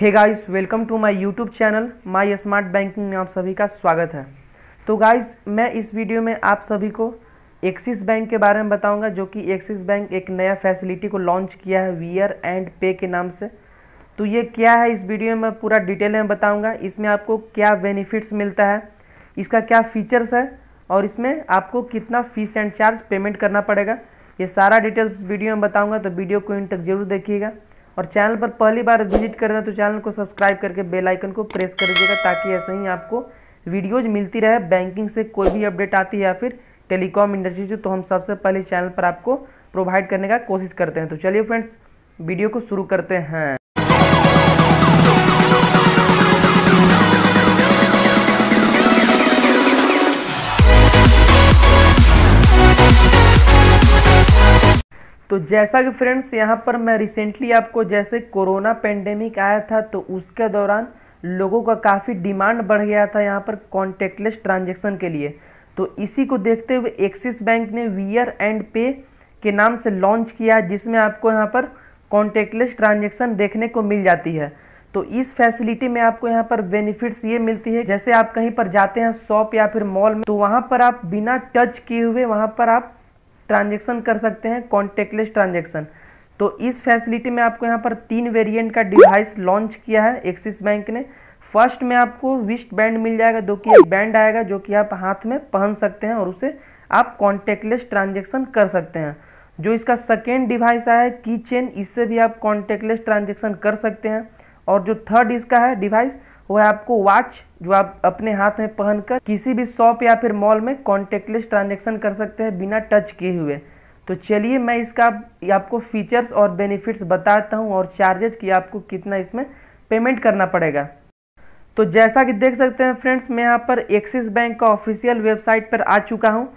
hey guys welcome to my YouTube channel my smart banking में आप सभी का स्वागत है तो गाइस मैं इस वीडियो में आप सभी को एक्सिस बैंक के बारे में बताऊंगा जो कि एक्सिस बैंक एक नया फैसिलिटी को लॉन्च किया है वीयर एंड पे के नाम से तो ये क्या है इस वीडियो में पूरा डिटेल में बताऊँगा इसमें आपको क्या बेनिफिट्स मिलता है इसका क्या फीचर्स है और इसमें आपको कितना फीस एंड चार्ज पेमेंट करना पड़ेगा ये सारा डिटेल्स वीडियो में बताऊँगा तो वीडियो को इन तक जरूर देखिएगा और चैनल पर पहली बार विजिट कर रहे हैं तो चैनल को सब्सक्राइब करके बेल आइकन को प्रेस कर दीजिएगा ताकि ऐसे ही आपको वीडियोज मिलती रहे बैंकिंग से कोई भी अपडेट आती है या फिर टेलीकॉम इंडस्ट्री से तो हम सबसे पहले चैनल पर आपको प्रोवाइड करने का कोशिश करते हैं तो चलिए फ्रेंड्स वीडियो को शुरू करते हैं तो जैसा कि फ्रेंड्स यहाँ पर मैं रिसेंटली आपको जैसे कोरोना पेंडेमिक आया था तो उसके दौरान लोगों का काफ़ी डिमांड बढ़ गया था यहाँ पर कॉन्टेक्टलेस ट्रांजेक्शन के लिए तो इसी को देखते हुए एक्सिस बैंक ने वीयर एंड पे के नाम से लॉन्च किया जिसमें आपको यहाँ पर कॉन्टेक्टलेस ट्रांजेक्शन देखने को मिल जाती है तो इस फैसिलिटी में आपको यहाँ पर बेनिफिट्स ये मिलती है जैसे आप कहीं पर जाते हैं शॉप या फिर मॉल में तो वहाँ पर आप बिना टच किए हुए वहाँ पर आप ट्रांजेक्शन कर सकते हैं कॉन्टेक्टलेस ट्रांजेक्शन तो इस फैसिलिटी में आपको यहाँ पर तीन वेरिएंट का डिवाइस लॉन्च किया है एक्सिस बैंक ने फर्स्ट में आपको विस्ट बैंड मिल जाएगा जो कि एक बैंड आएगा जो कि आप हाथ में पहन सकते हैं और उसे आप कॉन्टेक्टलेस ट्रांजेक्शन कर सकते हैं जो इसका सेकेंड डिवाइस आया है की चेन इससे भी आप कॉन्टेक्टलेस ट्रांजेक्शन कर सकते हैं और जो थर्ड इसका है डिवाइस वो है आपको वॉच जो आप अपने हाथ में पहनकर किसी भी शॉप या फिर मॉल में कॉन्टेक्टलेस ट्रांजेक्शन कर सकते हैं बिना टच किए हुए तो चलिए मैं इसका आपको फीचर्स और बेनिफिट्स बताता हूँ और चार्जेज की आपको कितना इसमें पेमेंट करना पड़ेगा तो जैसा कि देख सकते हैं फ्रेंड्स मैं यहाँ पर एक्सिस बैंक का ऑफिशियल वेबसाइट पर आ चुका हूँ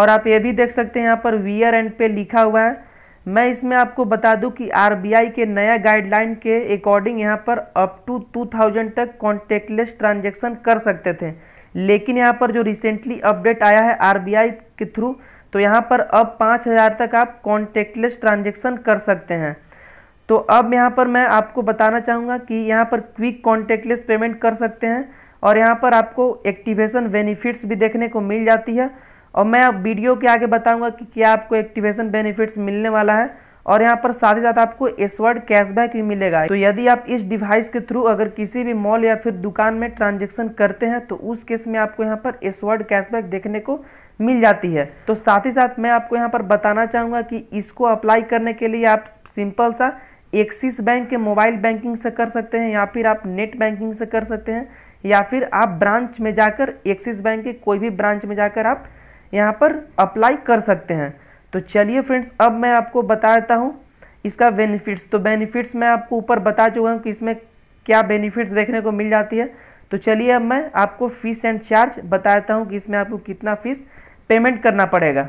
और आप ये भी देख सकते हैं यहाँ पर वीयर एंड पे लिखा हुआ है मैं इसमें आपको बता दूं कि आरबीआई के नया गाइडलाइन के अकॉर्डिंग यहाँ पर अप टू 2000 तक कॉन्टेक्टलेस ट्रांजेक्शन कर सकते थे लेकिन यहाँ पर जो रिसेंटली अपडेट आया है आरबीआई के थ्रू तो यहाँ पर अब 5000 तक आप कॉन्टेक्टलेस ट्रांजेक्शन कर सकते हैं तो अब यहाँ पर मैं आपको बताना चाहूँगा कि यहाँ पर क्विक कॉन्टेक्टलेस पेमेंट कर सकते हैं और यहाँ पर आपको एक्टिवेशन बेनिफिट्स भी देखने को मिल जाती है और मैं अब वीडियो के आगे बताऊंगा कि क्या आपको एक्टिवेशन बेनिफिट्स मिलने वाला है और यहाँ पर साथ ही साथ आपको एसवर्ड कैशबैक भी मिलेगा तो यदि आप इस डिवाइस के थ्रू अगर किसी भी मॉल या फिर दुकान में ट्रांजेक्शन करते हैं तो उस केस में आपको यहाँ पर एसवर्ड कैशबैक देखने को मिल जाती है तो साथ ही साथ मैं आपको यहाँ पर बताना चाहूँगा कि इसको अप्लाई करने के लिए आप सिंपल सा एक्सिस बैंक के मोबाइल बैंकिंग से कर सकते हैं या फिर आप नेट बैंकिंग से कर सकते हैं या फिर आप ब्रांच में जाकर एक्सिस बैंक के कोई भी ब्रांच में जाकर आप यहाँ पर अप्लाई कर सकते हैं तो चलिए फ्रेंड्स अब मैं आपको बताता हूँ इसका बेनिफिट्स तो बेनिफिट्स मैं आपको ऊपर बता चुका हूँ कि इसमें क्या बेनिफिट्स देखने को मिल जाती है तो चलिए अब मैं आपको फ़ीस एंड चार्ज बताता हूँ कि इसमें आपको कितना फ़ीस पेमेंट करना पड़ेगा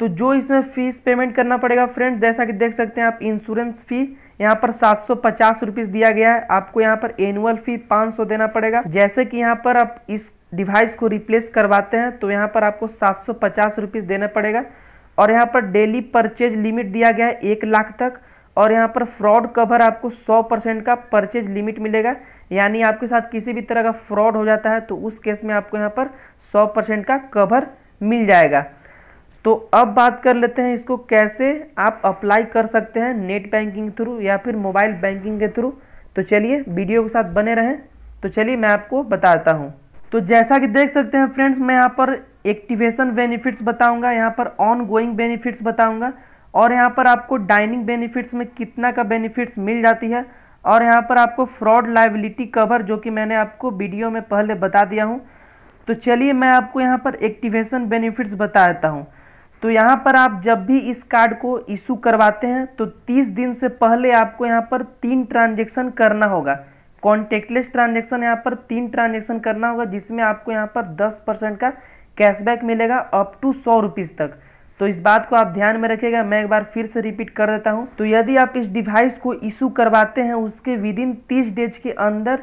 तो जो इसमें फीस पेमेंट करना पड़ेगा फ्रेंड जैसा कि देख सकते हैं आप इंश्योरेंस फी यहाँ पर सात सौ पचास दिया गया है आपको यहाँ पर एनुअल फी सौ देना पड़ेगा जैसे कि यहाँ पर आप इस डिवाइस को रिप्लेस करवाते हैं तो यहाँ पर आपको सात सौ पचास देना पड़ेगा और यहाँ पर डेली परचेज लिमिट दिया गया है एक लाख तक और यहाँ पर फ्रॉड कवर आपको 100 परसेंट का परचेज लिमिट मिलेगा यानी आपके साथ किसी भी तरह का फ्रॉड हो जाता है तो उस केस में आपको यहाँ पर 100 परसेंट का कवर मिल जाएगा तो अब बात कर लेते हैं इसको कैसे आप अप्लाई कर सकते हैं नेट बैंकिंग थ्रू या फिर मोबाइल बैंकिंग के थ्रू तो चलिए वीडियो के साथ बने रहें तो चलिए मैं आपको बताता हूँ तो जैसा कि देख सकते हैं फ्रेंड्स मैं यहाँ पर एक्टिवेशन बेनिफिट्स बताऊँगा यहाँ पर ऑन गोइंग बेनिफिट्स बताऊँगा और यहाँ पर आपको डाइनिंग बेनिफिट्स में कितना का बेनिफिट्स मिल जाती है और यहाँ पर आपको फ्रॉड लाइबिलिटी कवर जो कि मैंने आपको वीडियो में पहले बता दिया हूँ तो चलिए मैं आपको यहाँ पर एक्टिवेशन बेनिफिट्स बता देता हूँ तो यहाँ पर आप जब भी इस कार्ड को इशू करवाते हैं तो 30 दिन से पहले आपको यहाँ पर तीन ट्रांजेक्शन करना होगा कॉन्टेक्टलेस ट्रांजेक्शन यहाँ पर तीन ट्रांजेक्शन करना होगा जिसमें आपको यहाँ पर 10 परसेंट का कैशबैक मिलेगा अप टू सौ रुपीज़ तक तो इस बात को आप ध्यान में रखिएगा मैं एक बार फिर से रिपीट कर देता हूँ तो यदि आप इस डिवाइस को इशू करवाते हैं उसके विद इन तीस डेज के अंदर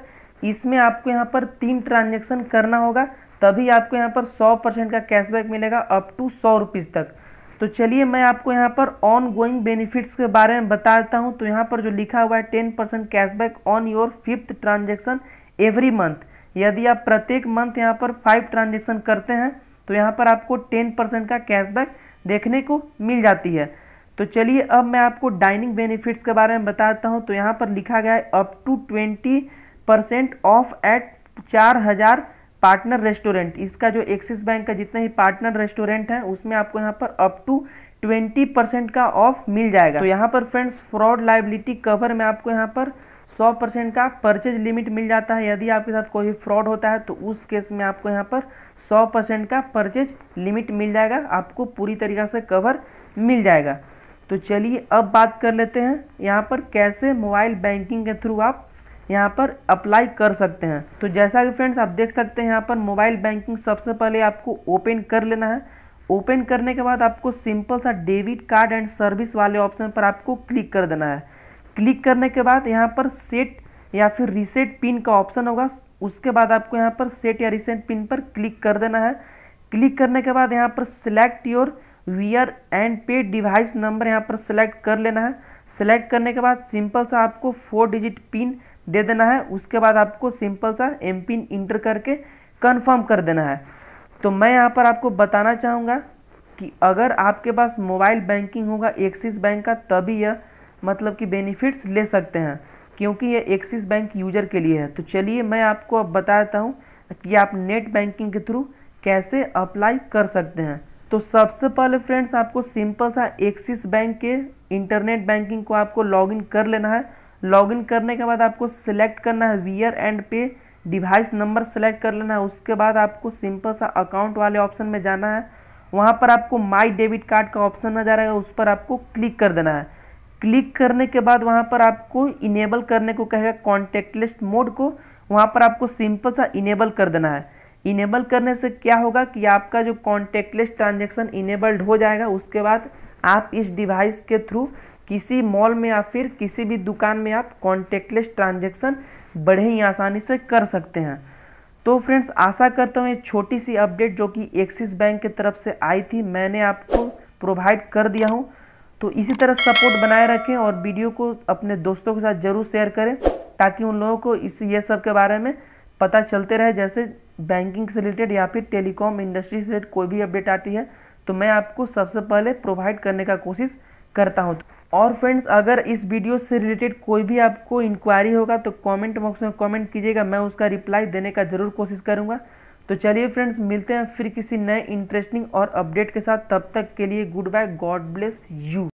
इसमें आपको यहाँ पर तीन ट्रांजेक्शन करना होगा तभी आपको यहाँ पर सौ परसेंट का कैशबैक मिलेगा अप टू सौ रुपीज़ तक तो चलिए मैं आपको यहाँ पर ऑन गोइंग बेनिफिट्स के बारे में बता देता हूँ तो यहाँ पर जो लिखा हुआ है ten percent cashback on your fifth transaction every month यदि आप प्रत्येक मंथ यहाँ पर फाइव ट्रांजेक्शन करते हैं तो यहाँ पर आपको टेन परसेंट का कैशबैक देखने को मिल जाती है तो चलिए अब मैं आपको डाइनिंग बेनिफिट्स के बारे में बताता हूँ तो यहाँ पर लिखा गया है up to twenty percent off at चार हज़ार पार्टनर रेस्टोरेंट इसका जो एक्सिस बैंक का जितने ही पार्टनर रेस्टोरेंट है उसमें आपको यहाँ पर अप टू 20% का ऑफ मिल जाएगा तो यहाँ पर फ्रेंड्स फ्रॉड लाइबिलिटी कवर में आपको यहाँ पर 100% का परचेज लिमिट मिल जाता है यदि आपके साथ कोई फ्रॉड होता है तो उस केस में आपको यहाँ पर 100% का परचेज लिमिट मिल जाएगा आपको पूरी तरीके से कवर मिल जाएगा तो चलिए अब बात कर लेते हैं यहाँ पर कैसे मोबाइल बैंकिंग के थ्रू आप यहाँ पर अप्लाई कर सकते हैं तो जैसा कि फ्रेंड्स आप देख सकते हैं यहाँ पर मोबाइल बैंकिंग सबसे पहले आपको ओपन कर लेना है ओपन करने के बाद आपको सिंपल सा डेबिट कार्ड एंड सर्विस वाले ऑप्शन पर आपको क्लिक कर देना है क्लिक करने के बाद यहाँ पर सेट या फिर रीसेट पिन का ऑप्शन होगा उसके बाद आपको यहाँ पर सेट या रीसेट पिन पर क्लिक कर देना है क्लिक करने के बाद यहाँ पर select your wear and pay device number यहाँ पर सिलेक्ट कर लेना है सिलेक्ट करने के बाद सिंपल सा आपको फोर डिजिट पिन दे देना है उसके बाद आपको सिंपल सा एम पिन इंटर करके कन्फर्म कर देना है तो मैं यहाँ पर आपको बताना चाहूँगा कि अगर आपके पास मोबाइल बैंकिंग होगा एक्सिस बैंक का तभी यह मतलब कि बेनिफिट्स ले सकते हैं क्योंकि यह एक्सिस बैंक यूजर के लिए है तो चलिए मैं आपको अब बताता हूँ कि आप नेट बैंकिंग के थ्रू कैसे अप्लाई कर सकते हैं तो सबसे पहले फ्रेंड्स आपको सिंपल सा एक्सिस बैंक के इंटरनेट बैंकिंग को आपको लॉगिन कर लेना है लॉगिन करने के बाद आपको सिलेक्ट करना है wear and pay device number select कर लेना है उसके बाद आपको सिंपल सा अकाउंट वाले ऑप्शन में जाना है वहाँ पर आपको माई डेबिट कार्ड का ऑप्शन नजर आएगा उस पर आपको क्लिक कर देना है क्लिक करने के बाद वहाँ पर आपको इनेबल करने को कहेगा कॉन्टेक्टलेस मोड को वहाँ पर आपको सिंपल सा इनेबल कर देना है इनेबल करने से क्या होगा कि आपका जो कॉन्टेक्टलेस ट्रांजेक्शन इनेबल्ड हो जाएगा उसके बाद आप इस डिवाइस के थ्रू किसी मॉल में या फिर किसी भी दुकान में आप कॉन्टेक्टलेस ट्रांजेक्शन बड़े ही आसानी से कर सकते हैं तो फ्रेंड्स आशा करता हूँ ये छोटी सी अपडेट जो कि एक्सिस बैंक की तरफ से आई थी मैंने आपको प्रोवाइड कर दिया हूँ तो इसी तरह सपोर्ट बनाए रखें और वीडियो को अपने दोस्तों के साथ ज़रूर शेयर करें ताकि उन लोगों को इस ये सब के बारे में पता चलते रहे जैसे बैंकिंग से रिलेटेड या फिर टेलीकॉम इंडस्ट्री से कोई भी अपडेट आती है तो मैं आपको सबसे पहले प्रोवाइड करने का कोशिश करता हूँ और फ्रेंड्स अगर इस वीडियो से रिलेटेड कोई भी आपको इंक्वायरी होगा तो कमेंट बॉक्स में कमेंट कीजिएगा मैं उसका रिप्लाई देने का ज़रूर कोशिश करूँगा तो चलिए फ्रेंड्स मिलते हैं फिर किसी नए इंटरेस्टिंग और अपडेट के साथ तब तक के लिए good bye God bless you